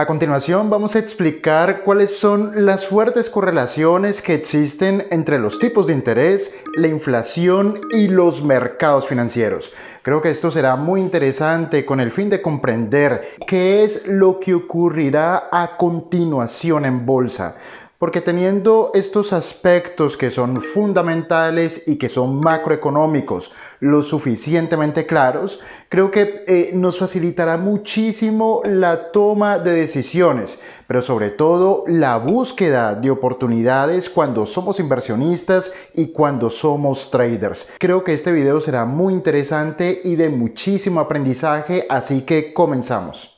A continuación vamos a explicar cuáles son las fuertes correlaciones que existen entre los tipos de interés, la inflación y los mercados financieros. Creo que esto será muy interesante con el fin de comprender qué es lo que ocurrirá a continuación en bolsa. Porque teniendo estos aspectos que son fundamentales y que son macroeconómicos, lo suficientemente claros, creo que eh, nos facilitará muchísimo la toma de decisiones, pero sobre todo la búsqueda de oportunidades cuando somos inversionistas y cuando somos traders. Creo que este video será muy interesante y de muchísimo aprendizaje, así que comenzamos.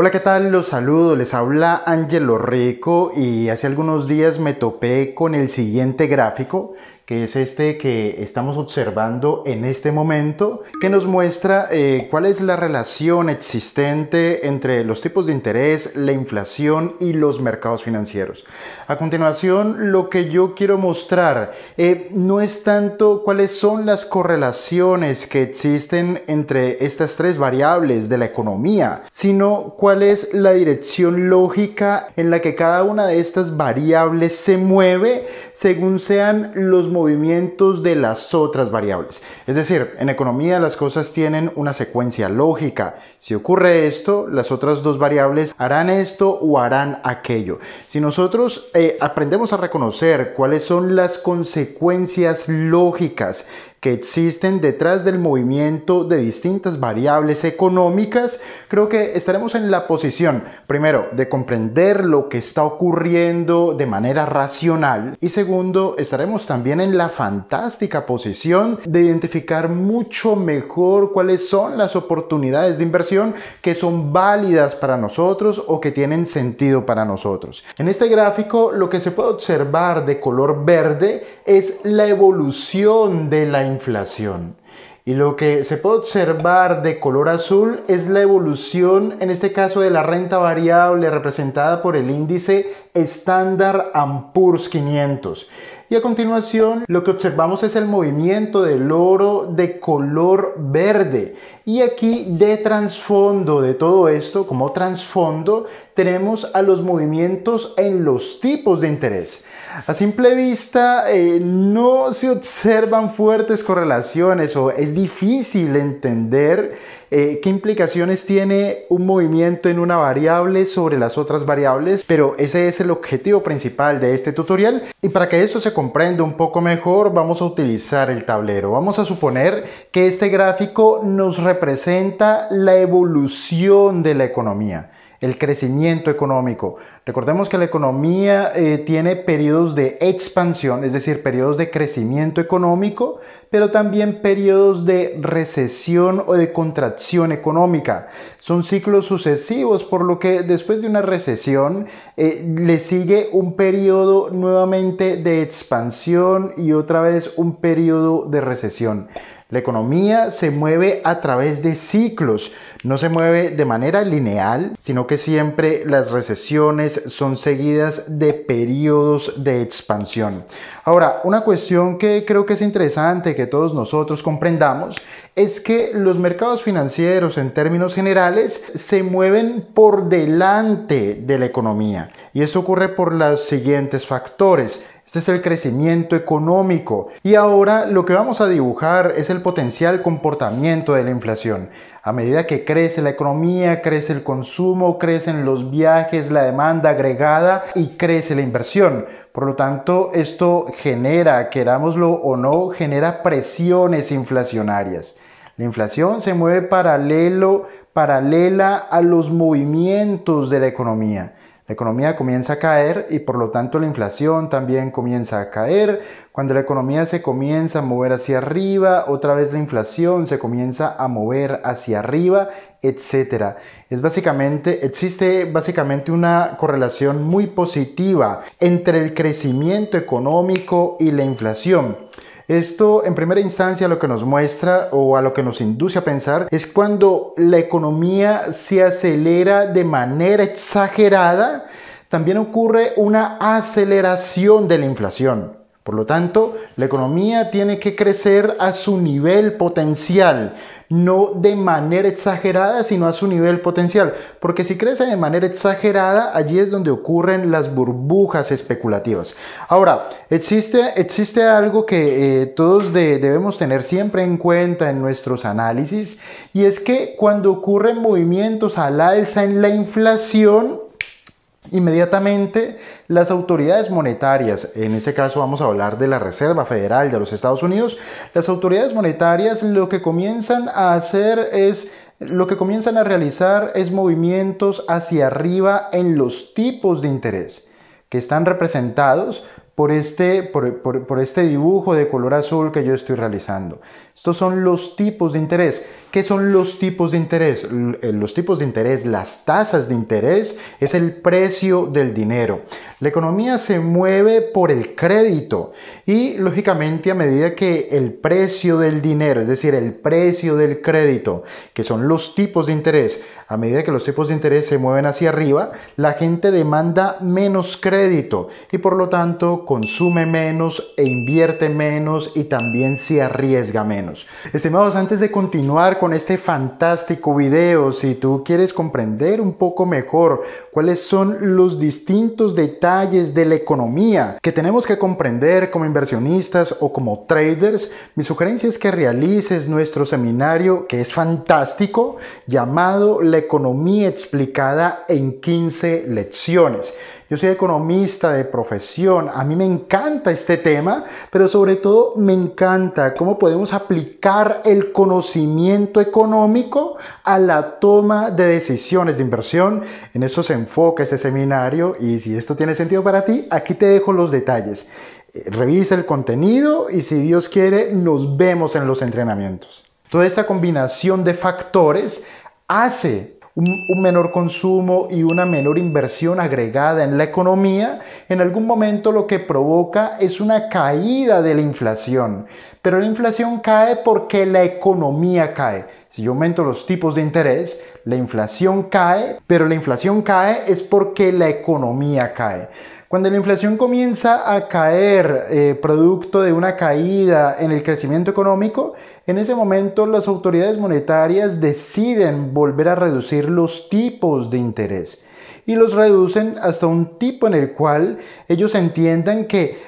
Hola, ¿qué tal? Los saludo, les habla Angelo Rico y hace algunos días me topé con el siguiente gráfico, que es este que estamos observando en este momento, que nos muestra eh, cuál es la relación existente entre los tipos de interés, la inflación y los mercados financieros. A continuación, lo que yo quiero mostrar eh, no es tanto cuáles son las correlaciones que existen entre estas tres variables de la economía, sino cuál es la dirección lógica en la que cada una de estas variables se mueve según sean los movimientos de las otras variables. Es decir, en economía las cosas tienen una secuencia lógica. Si ocurre esto, las otras dos variables harán esto o harán aquello. Si nosotros eh, aprendemos a reconocer cuáles son las consecuencias lógicas que existen detrás del movimiento de distintas variables económicas, creo que estaremos en la posición, primero, de comprender lo que está ocurriendo de manera racional y segundo, estaremos también en la fantástica posición de identificar mucho mejor cuáles son las oportunidades de inversión que son válidas para nosotros o que tienen sentido para nosotros. En este gráfico lo que se puede observar de color verde es la evolución de la inflación. Y lo que se puede observar de color azul es la evolución, en este caso de la renta variable representada por el índice estándar Ampurs 500. Y a continuación lo que observamos es el movimiento del oro de color verde. Y aquí de trasfondo de todo esto, como trasfondo, tenemos a los movimientos en los tipos de interés. A simple vista eh, no se observan fuertes correlaciones o es difícil entender eh, qué implicaciones tiene un movimiento en una variable sobre las otras variables, pero ese es el objetivo principal de este tutorial. Y para que esto se comprenda un poco mejor, vamos a utilizar el tablero. Vamos a suponer que este gráfico nos representa la evolución de la economía el crecimiento económico. Recordemos que la economía eh, tiene periodos de expansión, es decir, periodos de crecimiento económico, pero también periodos de recesión o de contracción económica. Son ciclos sucesivos, por lo que después de una recesión eh, le sigue un periodo nuevamente de expansión y otra vez un periodo de recesión. La economía se mueve a través de ciclos, no se mueve de manera lineal, sino que siempre las recesiones, son seguidas de periodos de expansión. Ahora, una cuestión que creo que es interesante que todos nosotros comprendamos es que los mercados financieros en términos generales se mueven por delante de la economía y esto ocurre por los siguientes factores. Este es el crecimiento económico. Y ahora lo que vamos a dibujar es el potencial comportamiento de la inflación. A medida que crece la economía, crece el consumo, crecen los viajes, la demanda agregada y crece la inversión. Por lo tanto, esto genera, querámoslo o no, genera presiones inflacionarias. La inflación se mueve paralelo, paralela a los movimientos de la economía. La economía comienza a caer y por lo tanto la inflación también comienza a caer. Cuando la economía se comienza a mover hacia arriba, otra vez la inflación se comienza a mover hacia arriba, etc. Es básicamente, existe básicamente una correlación muy positiva entre el crecimiento económico y la inflación. Esto en primera instancia lo que nos muestra o a lo que nos induce a pensar es cuando la economía se acelera de manera exagerada, también ocurre una aceleración de la inflación. Por lo tanto, la economía tiene que crecer a su nivel potencial, no de manera exagerada, sino a su nivel potencial. Porque si crece de manera exagerada, allí es donde ocurren las burbujas especulativas. Ahora, existe, existe algo que eh, todos debemos tener siempre en cuenta en nuestros análisis, y es que cuando ocurren movimientos al alza en la inflación, Inmediatamente, las autoridades monetarias, en este caso vamos a hablar de la Reserva Federal de los Estados Unidos, las autoridades monetarias lo que comienzan a hacer es lo que comienzan a realizar es movimientos hacia arriba en los tipos de interés que están representados por este, por, este dibujo de color azul que yo estoy realizando. Estos son los tipos de interés. ¿Qué son los tipos de interés? Eh, los tipos de interés, las tasas de interés, es el precio del dinero. La economía se mueve por el crédito y lógicamente a medida que el precio del dinero, es decir, el precio del crédito, que son los tipos de interés, a medida que los tipos de interés se mueven hacia arriba, la gente demanda menos crédito y por lo tanto consume menos e invierte menos y también se arriesga menos. Estimados, antes de continuar con este fantástico video, si tú quieres comprender un poco mejor cuáles son los distintos detalles de la economía que tenemos que comprender como inversionistas o como traders, mi sugerencia es que realices nuestro seminario que es fantástico llamado La economía explicada en 15 lecciones. Yo soy economista de profesión, a mí me encanta este tema, pero sobre todo me encanta cómo podemos aplicar el conocimiento económico a la toma de decisiones de inversión. En estos se enfoca este seminario y si esto tiene sentido para ti, aquí te dejo los detalles. Eh, revisa el contenido y si Dios quiere, nos vemos en los entrenamientos. Toda esta combinación de factores hace un, menor consumo y una menor inversión agregada en la economía, en algún momento lo que provoca es una caída de la inflación. Pero la inflación cae porque la economía cae. Si yo aumento los tipos de interés, la inflación cae, pero la inflación cae es porque la economía cae. Cuando la inflación comienza a caer, eh, producto de una caída en el crecimiento económico, en ese momento las autoridades monetarias deciden volver a reducir los tipos de interés y los reducen hasta un tipo en el cual ellos entiendan que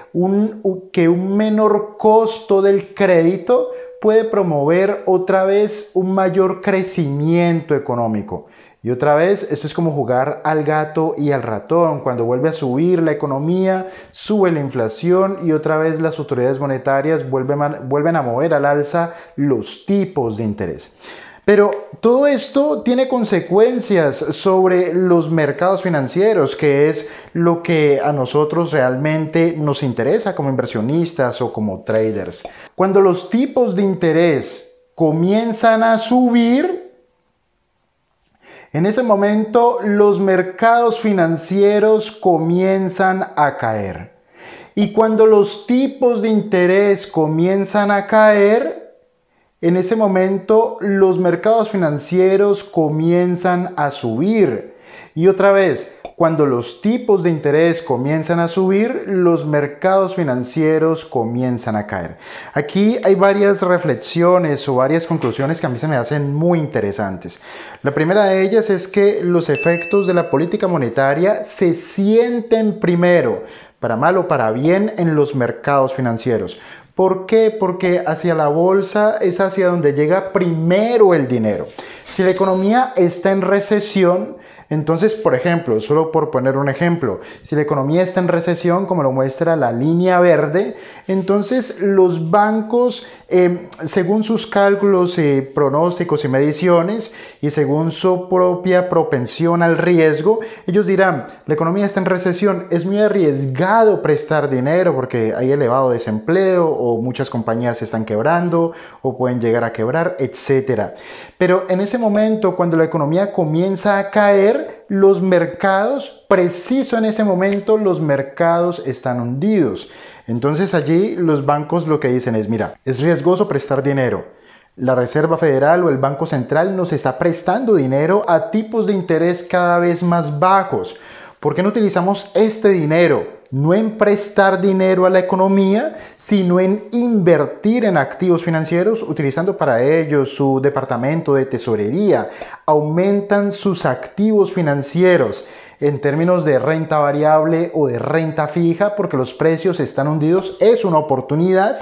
que un menor costo del crédito puede promover otra vez un mayor crecimiento económico. Y otra vez, esto es como jugar al gato y al ratón. Cuando vuelve a subir la economía, sube la inflación y otra vez las autoridades monetarias vuelven, a mover al alza los tipos de interés. Pero todo esto tiene consecuencias sobre los mercados financieros, que es lo que a nosotros realmente nos interesa como inversionistas o como traders. Cuando los tipos de interés comienzan a subir, en ese momento los mercados financieros comienzan a caer. Y cuando los tipos de interés comienzan a caer, en ese momento los mercados financieros comienzan a subir. Y otra vez, cuando los tipos de interés comienzan a subir, los mercados financieros comienzan a caer. Aquí hay varias reflexiones o varias conclusiones que a mí se me hacen muy interesantes. La primera de ellas es que los efectos de la política monetaria se sienten primero, para mal o para bien, en los mercados financieros. ¿Por qué? Porque hacia la bolsa es hacia donde llega primero el dinero. Si la economía está en recesión, entonces, por ejemplo, solo por poner un ejemplo, si la economía está en recesión, como lo muestra la línea verde, entonces los bancos, em, según sus cálculos, y eh, pronósticos y mediciones, y según su propia propensión al riesgo, ellos dirán, la economía está en recesión, es muy arriesgado prestar dinero porque hay elevado desempleo o muchas compañías se están quebrando o pueden llegar a quebrar, etc. Pero en ese momento, cuando la economía comienza a caer, los mercados, preciso en ese momento, los mercados están hundidos. Entonces allí los bancos lo que dicen es, mira, es riesgoso prestar dinero. La Reserva Federal o el Banco Central nos está prestando dinero a tipos de interés cada vez más bajos. ¿Por qué no utilizamos este dinero no en prestar dinero a la economía, sino en invertir en activos financieros utilizando para ello su departamento de tesorería. Aumentan sus activos financieros en términos de renta variable o de renta fija porque los precios están hundidos. Es una oportunidad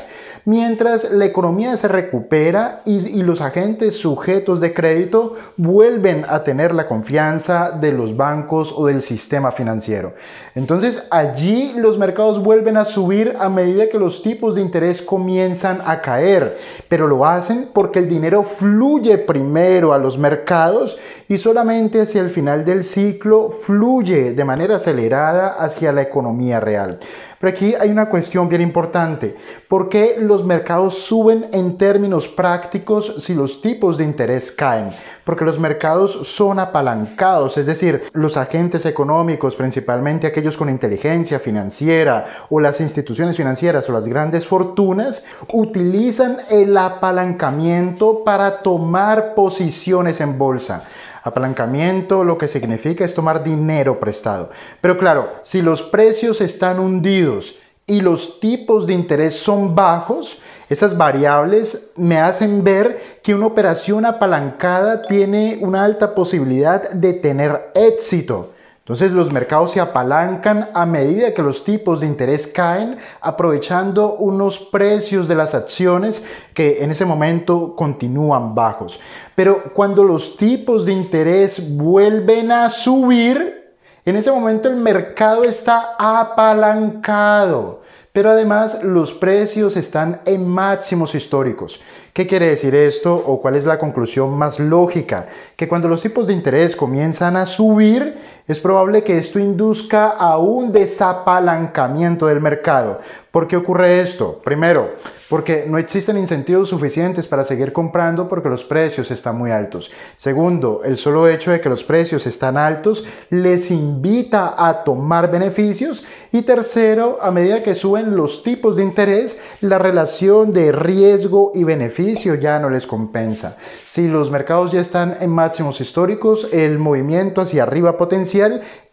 mientras la economía se recupera y, los agentes sujetos de crédito vuelven a tener la confianza de los bancos o del sistema financiero. Entonces allí los mercados vuelven a subir a medida que los tipos de interés comienzan a caer, pero lo hacen porque el dinero fluye primero a los mercados y solamente hacia el final del ciclo fluye de manera acelerada hacia la economía real. Pero aquí hay una cuestión bien importante. ¿Por qué los los mercados suben en términos prácticos si los tipos de interés caen, porque los mercados son apalancados, es decir, los agentes económicos, principalmente aquellos con inteligencia financiera o las instituciones financieras o las grandes fortunas, utilizan el apalancamiento para tomar posiciones en bolsa. Apalancamiento lo que significa es tomar dinero prestado. Pero claro, si los precios están hundidos, y los tipos de interés son bajos, esas variables me hacen ver que una operación apalancada tiene una alta posibilidad de tener éxito. Entonces los mercados se apalancan a medida que los tipos de interés caen, aprovechando unos precios de las acciones que en ese momento continúan bajos. Pero cuando los tipos de interés vuelven a subir, en ese momento el mercado está apalancado, pero además los precios están en máximos históricos. ¿Qué quiere decir esto o cuál es la conclusión más lógica? Que cuando los tipos de interés comienzan a subir, es probable que esto induzca a un desapalancamiento del mercado. ¿Por qué ocurre esto? Primero, porque no existen incentivos suficientes para seguir comprando porque los precios están muy altos. Segundo, el solo hecho de que los precios están altos les invita a tomar beneficios. Y tercero, a medida que suben los tipos de interés, la relación de riesgo y beneficio ya no les compensa. Si los mercados ya están en máximos históricos, el movimiento hacia arriba potencial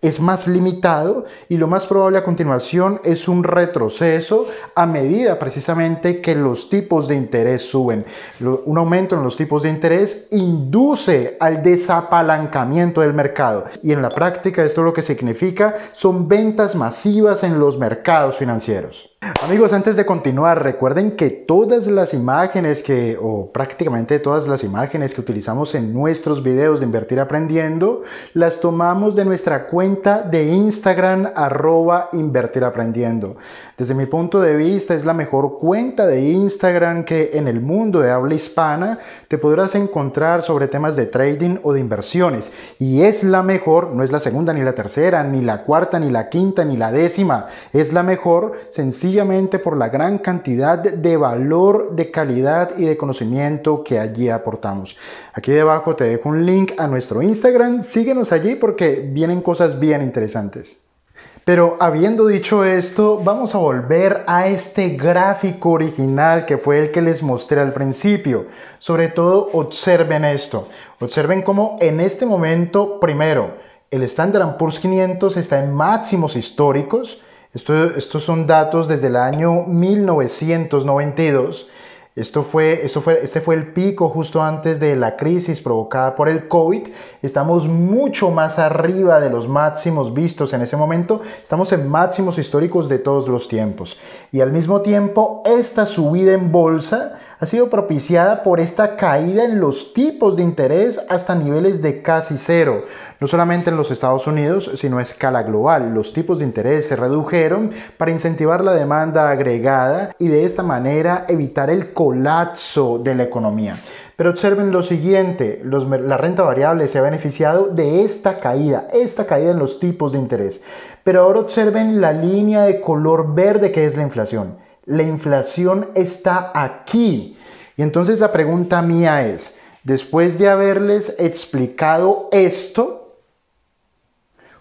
es más limitado y lo más probable a continuación es un retroceso a medida precisamente que los tipos de interés suben. Un aumento en los tipos de interés induce al desapalancamiento del mercado y en la práctica esto lo que significa son ventas masivas en los mercados financieros. Amigos, antes de continuar, recuerden que todas las imágenes que, o prácticamente todas las imágenes que utilizamos en nuestros videos de Invertir Aprendiendo, las tomamos de nuestra cuenta de Instagram, arroba Invertir Aprendiendo. Desde mi punto de vista, es la mejor cuenta de Instagram que en el mundo de habla hispana te podrás encontrar sobre temas de trading o de inversiones. Y es la mejor, no es la segunda, ni la tercera, ni la cuarta, ni la quinta, ni la décima. Es la mejor, sencilla por la gran cantidad de valor, de calidad y de conocimiento que allí aportamos. Aquí debajo te dejo un link a nuestro Instagram, síguenos allí porque vienen cosas bien interesantes. Pero habiendo dicho esto, vamos a volver a este gráfico original que fue el que les mostré al principio. Sobre todo, observen esto. Observen cómo en este momento, primero, el Standard Poor's 500 está en máximos históricos, estos son datos desde el año 1992. fue, este fue el pico justo antes de la crisis provocada por el COVID. Estamos mucho más arriba de los máximos vistos en ese momento. Estamos en máximos históricos de todos los tiempos. Y al mismo tiempo, esta subida en bolsa sido propiciada por esta caída en los tipos de interés hasta niveles de casi cero. No solamente en los Estados Unidos, sino a escala global. Los tipos de interés se redujeron para incentivar la demanda agregada y de esta manera evitar el colapso de la economía. Pero observen lo siguiente, los, la renta variable se ha beneficiado de esta caída, esta caída en los tipos de interés. Pero ahora observen la línea de color verde que es la inflación. La inflación está aquí. Y entonces la pregunta mía es, después de haberles explicado esto,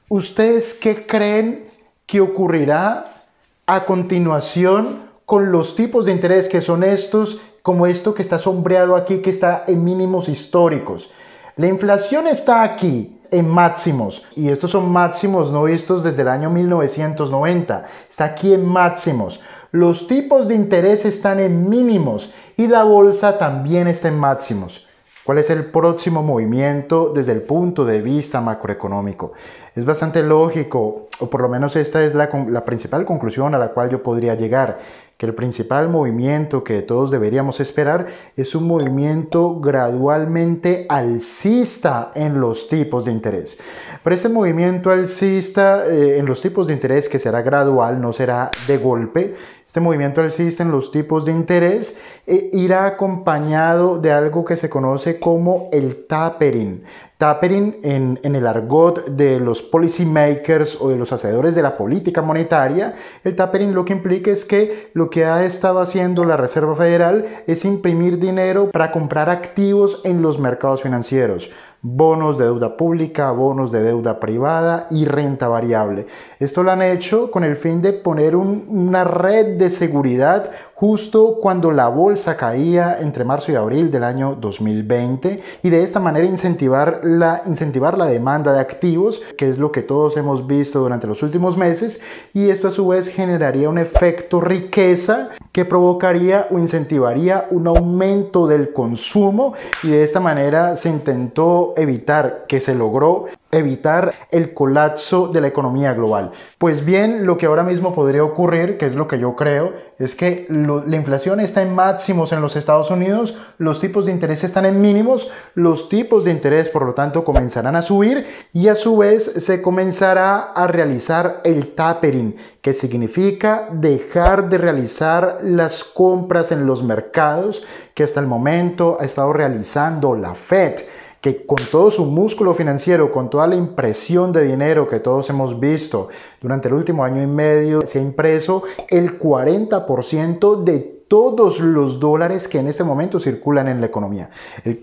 ¿ustedes qué creen que ocurrirá a continuación con los tipos de interés que son estos, como esto que está sombreado aquí, que está en mínimos históricos? La inflación está aquí en máximos y estos son máximos no vistos desde el año 1990. Está aquí en máximos. Los tipos de interés están en mínimos y la bolsa también está en máximos. ¿Cuál es el próximo movimiento desde el punto de vista macroeconómico? Es bastante lógico, o por lo menos esta es la, principal conclusión a la cual yo podría llegar, que el principal movimiento que todos deberíamos esperar es un movimiento gradualmente alcista en los tipos de interés. Pero este movimiento alcista eh, en los tipos de interés que será gradual, no será de golpe, este movimiento sistema en los tipos de interés eh, irá acompañado de algo que se conoce como el tapering. Tapering en, en, el argot de los policy makers o de los hacedores de la política monetaria, el tapering lo que implica es que lo que ha estado haciendo la Reserva Federal es imprimir dinero para comprar activos en los mercados financieros bonos de deuda pública, bonos de deuda privada y renta variable. Esto lo han hecho con el fin de poner una red de seguridad justo cuando la bolsa caía entre marzo y abril del año 2020 y de esta manera incentivar la, incentivar la demanda de activos, que es lo que todos hemos visto durante los últimos meses, y esto a su vez generaría un efecto riqueza que provocaría o incentivaría un aumento del consumo y de esta manera se intentó evitar, que se logró evitar el colapso de la economía global. Pues bien, lo que ahora mismo podría ocurrir, que es lo que yo creo, es que la inflación está en máximos en los Estados Unidos, los tipos de interés están en mínimos, los tipos de interés por lo tanto comenzarán a subir y a su vez se comenzará a realizar el tapering, que significa dejar de realizar las compras en los mercados que hasta el momento ha estado realizando la Fed que con todo su músculo financiero, con toda la impresión de dinero que todos hemos visto durante el último año y medio, se ha impreso el 40% de todos los dólares que en este momento circulan en la economía.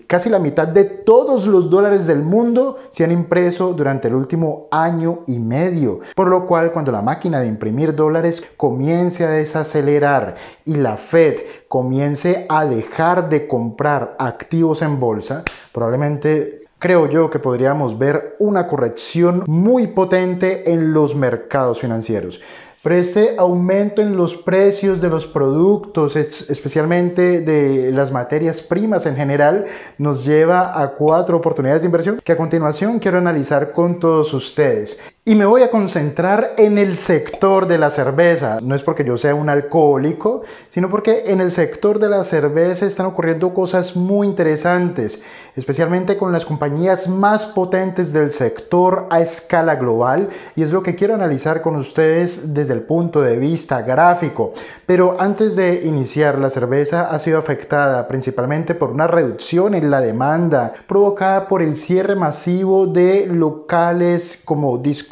casi la mitad de todos los dólares del mundo se han impreso durante el último año y medio, por lo cual cuando la máquina de imprimir dólares comience a desacelerar y la Fed comience a dejar de comprar activos en bolsa, probablemente creo yo que podríamos ver una corrección muy potente en los mercados financieros. Pero este aumento en los precios de los productos, especialmente de las materias primas en general, nos lleva a cuatro oportunidades de inversión que a continuación quiero analizar con todos ustedes. Y me voy a concentrar en el sector de la cerveza. No es porque yo sea un alcohólico, sino porque en el sector de la cerveza están ocurriendo cosas muy interesantes, especialmente con las compañías más potentes del sector a escala global. Y es lo que quiero analizar con ustedes desde el punto de vista gráfico. Pero antes de iniciar, la cerveza ha sido afectada principalmente por una reducción en la demanda provocada por el cierre masivo de locales como discos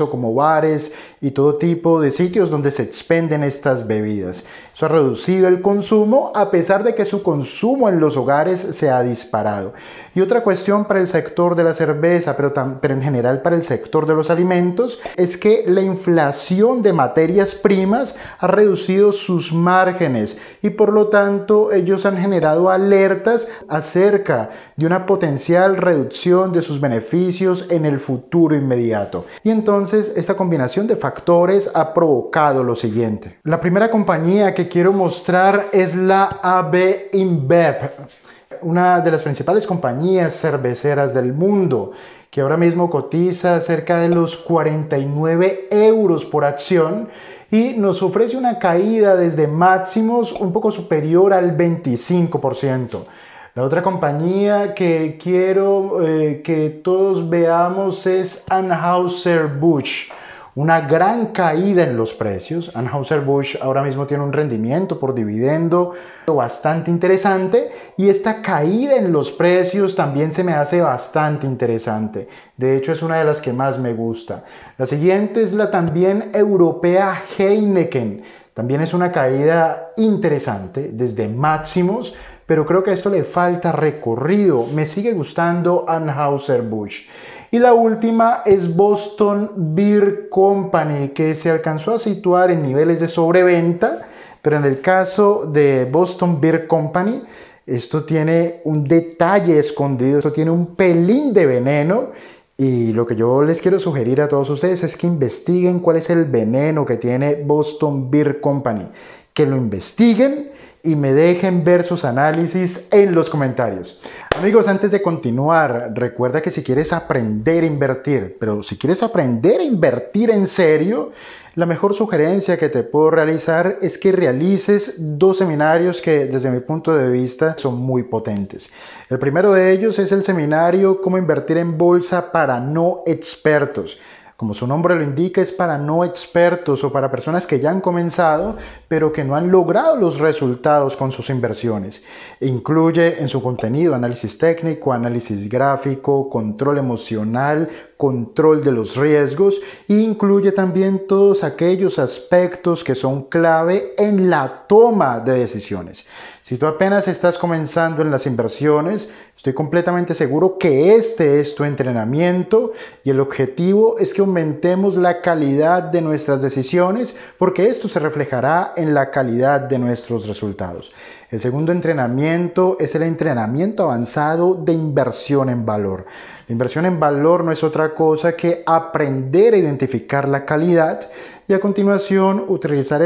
o como bares y todo tipo de sitios donde se expenden estas bebidas. Eso ha reducido el consumo a pesar de que su consumo en los hogares se ha disparado. Y otra cuestión para el sector de la cerveza, pero, pero en general para el sector de los alimentos, es que la inflación de materias primas ha reducido sus márgenes y por lo tanto ellos han generado alertas acerca de una potencial reducción de sus beneficios en el futuro inmediato. Y entonces esta combinación de factores ha provocado lo siguiente. La primera compañía que quiero mostrar es la AB InBev, una de las principales compañías cerveceras del mundo que ahora mismo cotiza cerca de los 49 euros por acción y nos ofrece una caída desde máximos un poco superior al 25%. La otra compañía que quiero eh, que todos veamos es Anheuser-Busch. Una gran caída en los precios. Anheuser-Busch ahora mismo tiene un rendimiento por dividendo bastante interesante y esta caída en los precios también se me hace bastante interesante. De hecho es una de las que más me gusta. La siguiente es la también europea Heineken. También es una caída interesante desde máximos pero creo que a esto le falta recorrido. Me sigue gustando Anheuser-Busch. Y la última es Boston Beer Company, que se alcanzó a situar en niveles de sobreventa, pero en el caso de Boston Beer Company, esto tiene un detalle escondido, esto tiene un pelín de veneno y lo que yo les quiero sugerir a todos ustedes es que investiguen cuál es el veneno que tiene Boston Beer Company, que lo investiguen y me dejen ver sus análisis en los comentarios. Amigos, antes de continuar, recuerda que si quieres aprender a invertir, pero si quieres aprender a invertir en serio, la mejor sugerencia que te puedo realizar es que realices dos seminarios que desde mi punto de vista son muy potentes. El primero de ellos es el seminario Cómo invertir en bolsa para no expertos como su nombre lo indica, es para no expertos o para personas que ya han comenzado, pero que no han logrado los resultados con sus inversiones. Incluye en su contenido análisis técnico, análisis gráfico, control emocional, control de los riesgos e incluye también todos aquellos aspectos que son clave en la toma de decisiones. Si tú apenas estás comenzando en las inversiones, estoy completamente seguro que este es tu entrenamiento y el objetivo es que aumentemos la calidad de nuestras decisiones porque esto se reflejará en la calidad de nuestros resultados. El segundo entrenamiento es el entrenamiento avanzado de inversión en valor. La inversión en valor no es otra cosa que aprender a identificar la calidad y a continuación utilizar,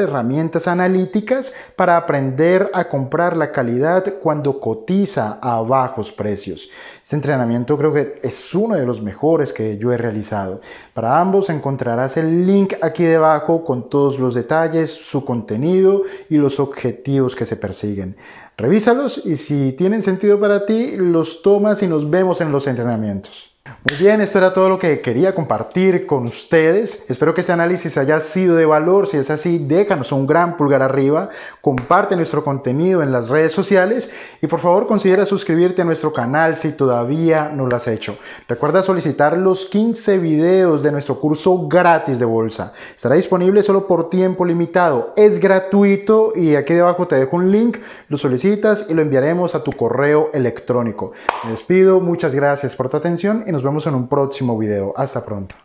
herramientas analíticas para aprender a comprar la calidad cuando cotiza a bajos precios. Este entrenamiento creo que es uno de los mejores que yo he realizado. Para ambos encontrarás el link aquí debajo con todos los detalles, su contenido y los objetivos que se persiguen. Revísalos y si tienen sentido para ti, los tomas y nos vemos en los entrenamientos. Muy bien, esto era todo lo que quería compartir con ustedes. Espero que este análisis haya sido de valor. Si es así, déjanos un gran pulgar arriba, comparte nuestro contenido en las redes sociales y por favor considera suscribirte a nuestro canal si todavía no lo has hecho. Recuerda solicitar los 15 videos de nuestro curso gratis de bolsa. Estará disponible solo por tiempo limitado. Es gratuito y aquí debajo te dejo un link. Lo solicitas y lo enviaremos a tu correo electrónico. Me despido, muchas gracias por tu atención nos vemos en un próximo video. Hasta pronto.